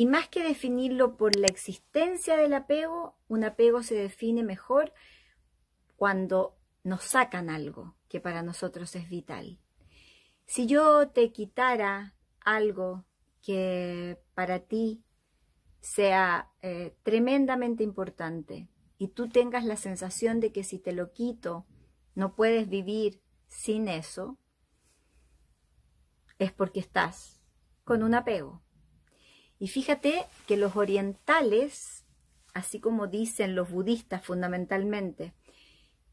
Y más que definirlo por la existencia del apego, un apego se define mejor cuando nos sacan algo que para nosotros es vital. Si yo te quitara algo que para ti sea eh, tremendamente importante y tú tengas la sensación de que si te lo quito no puedes vivir sin eso, es porque estás con un apego. Y fíjate que los orientales, así como dicen los budistas fundamentalmente,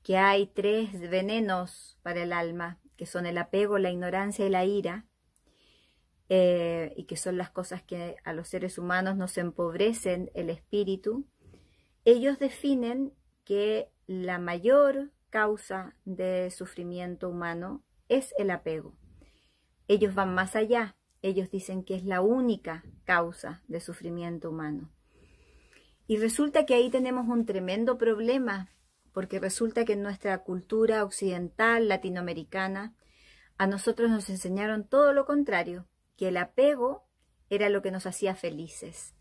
que hay tres venenos para el alma, que son el apego, la ignorancia y la ira, eh, y que son las cosas que a los seres humanos nos empobrecen el espíritu, ellos definen que la mayor causa de sufrimiento humano es el apego. Ellos van más allá ellos dicen que es la única causa de sufrimiento humano. Y resulta que ahí tenemos un tremendo problema, porque resulta que en nuestra cultura occidental, latinoamericana, a nosotros nos enseñaron todo lo contrario, que el apego era lo que nos hacía felices,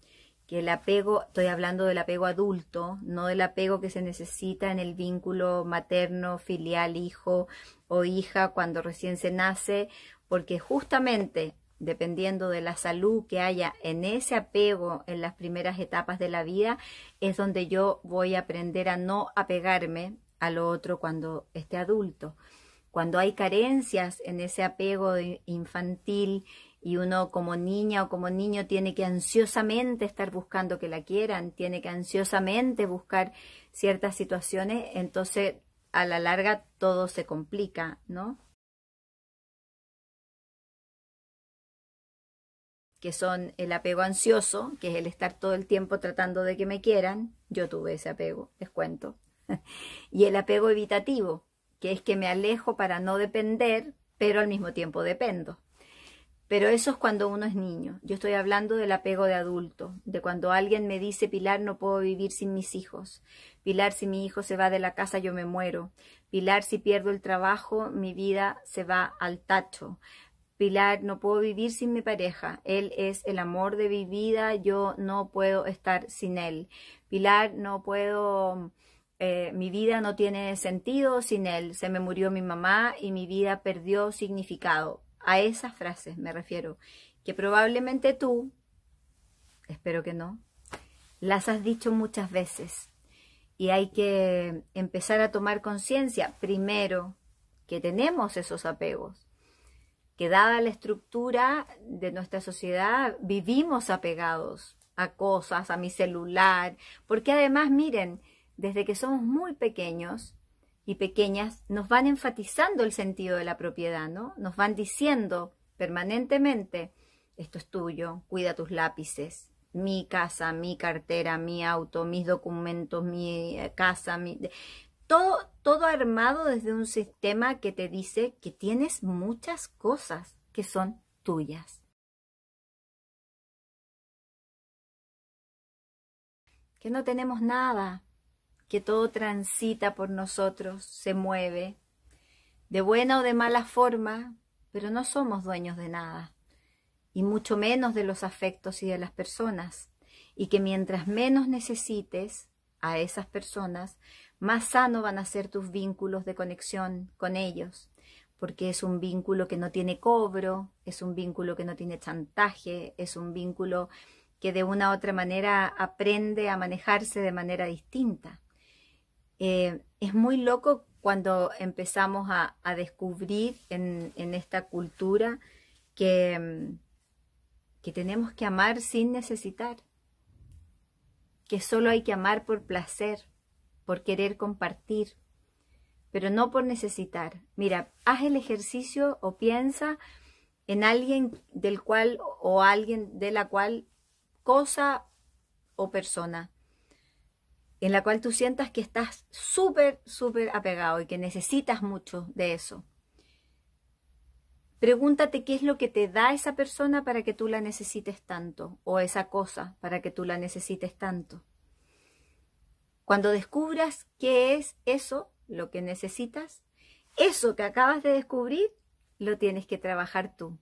que el apego, estoy hablando del apego adulto, no del apego que se necesita en el vínculo materno, filial, hijo o hija cuando recién se nace, porque justamente dependiendo de la salud que haya en ese apego en las primeras etapas de la vida, es donde yo voy a aprender a no apegarme a lo otro cuando esté adulto. Cuando hay carencias en ese apego infantil y uno como niña o como niño tiene que ansiosamente estar buscando que la quieran, tiene que ansiosamente buscar ciertas situaciones, entonces a la larga todo se complica, ¿no? que son el apego ansioso, que es el estar todo el tiempo tratando de que me quieran, yo tuve ese apego, les cuento, y el apego evitativo, que es que me alejo para no depender, pero al mismo tiempo dependo. Pero eso es cuando uno es niño. Yo estoy hablando del apego de adulto, de cuando alguien me dice, Pilar, no puedo vivir sin mis hijos. Pilar, si mi hijo se va de la casa, yo me muero. Pilar, si pierdo el trabajo, mi vida se va al tacho. Pilar, no puedo vivir sin mi pareja. Él es el amor de mi vida, yo no puedo estar sin él. Pilar, no puedo, eh, mi vida no tiene sentido sin él. Se me murió mi mamá y mi vida perdió significado. A esas frases me refiero, que probablemente tú, espero que no, las has dicho muchas veces. Y hay que empezar a tomar conciencia, primero, que tenemos esos apegos que dada la estructura de nuestra sociedad, vivimos apegados a cosas, a mi celular, porque además, miren, desde que somos muy pequeños y pequeñas, nos van enfatizando el sentido de la propiedad, ¿no? Nos van diciendo permanentemente, esto es tuyo, cuida tus lápices, mi casa, mi cartera, mi auto, mis documentos, mi eh, casa, mi... Todo, armado desde un sistema que te dice que tienes muchas cosas que son tuyas. Que no tenemos nada, que todo transita por nosotros, se mueve, de buena o de mala forma, pero no somos dueños de nada, y mucho menos de los afectos y de las personas, y que mientras menos necesites, a esas personas, más sano van a ser tus vínculos de conexión con ellos, porque es un vínculo que no tiene cobro, es un vínculo que no tiene chantaje, es un vínculo que de una u otra manera aprende a manejarse de manera distinta. Eh, es muy loco cuando empezamos a, descubrir en, en, esta cultura que, mm, que tenemos que amar sin necesitar que solo hay que amar por placer, por querer compartir, pero no por necesitar. Mira, haz el ejercicio o piensa en alguien del cual o alguien de la cual cosa o persona en la cual tú sientas que estás súper, súper apegado y que necesitas mucho de eso. Pregúntate qué es lo que te da esa persona para que tú la necesites tanto o esa cosa para que tú la necesites tanto. Cuando descubras qué es eso, lo que necesitas, eso que acabas de descubrir, lo tienes que trabajar tú.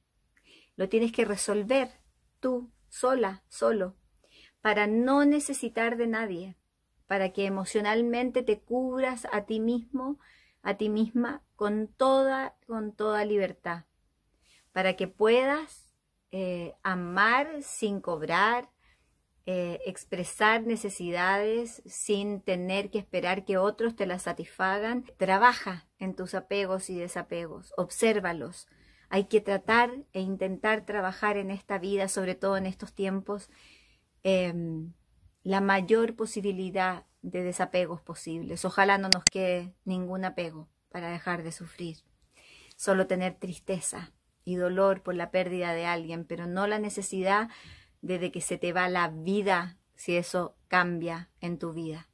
Lo tienes que resolver tú, sola, solo, para no necesitar de nadie, para que emocionalmente te cubras a ti mismo, a ti misma, con toda, con toda libertad para que puedas eh, amar sin cobrar, eh, expresar necesidades sin tener que esperar que otros te las satisfagan. Trabaja en tus apegos y desapegos, obsérvalos. Hay que tratar e intentar trabajar en esta vida, sobre todo en estos tiempos, em, la mayor posibilidad de desapegos posibles. Ojalá no nos quede ningún apego para dejar de sufrir, solo tener tristeza, y dolor por la pérdida de alguien, pero no la necesidad de que se te va la vida si eso cambia en tu vida.